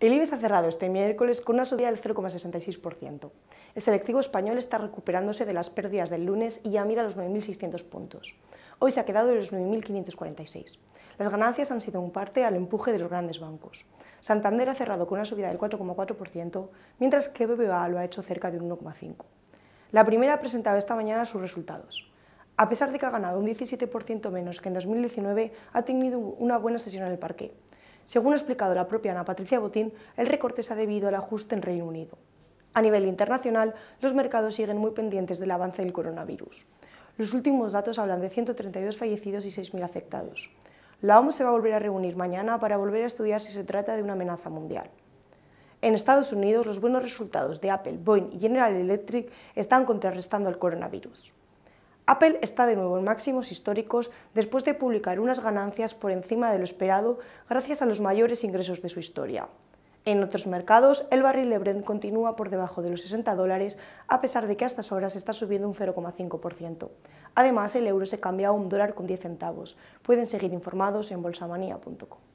El IBEX ha cerrado este miércoles con una subida del 0,66%. El selectivo español está recuperándose de las pérdidas del lunes y ya mira los 9.600 puntos. Hoy se ha quedado en los 9.546. Las ganancias han sido un parte al empuje de los grandes bancos. Santander ha cerrado con una subida del 4,4%, mientras que BBVA lo ha hecho cerca de un 1,5%. La primera ha presentado esta mañana sus resultados. A pesar de que ha ganado un 17% menos que en 2019, ha tenido una buena sesión en el parque según ha explicado la propia Ana Patricia Botín, el recorte se ha debido al ajuste en Reino Unido. A nivel internacional, los mercados siguen muy pendientes del avance del coronavirus. Los últimos datos hablan de 132 fallecidos y 6.000 afectados. La OMS se va a volver a reunir mañana para volver a estudiar si se trata de una amenaza mundial. En Estados Unidos, los buenos resultados de Apple, Boeing y General Electric están contrarrestando al coronavirus. Apple está de nuevo en máximos históricos después de publicar unas ganancias por encima de lo esperado gracias a los mayores ingresos de su historia. En otros mercados, el barril de Brent continúa por debajo de los 60 dólares, a pesar de que a estas horas está subiendo un 0,5%. Además, el euro se cambia a un dólar con 10 centavos. Pueden seguir informados en bolsamanía.com.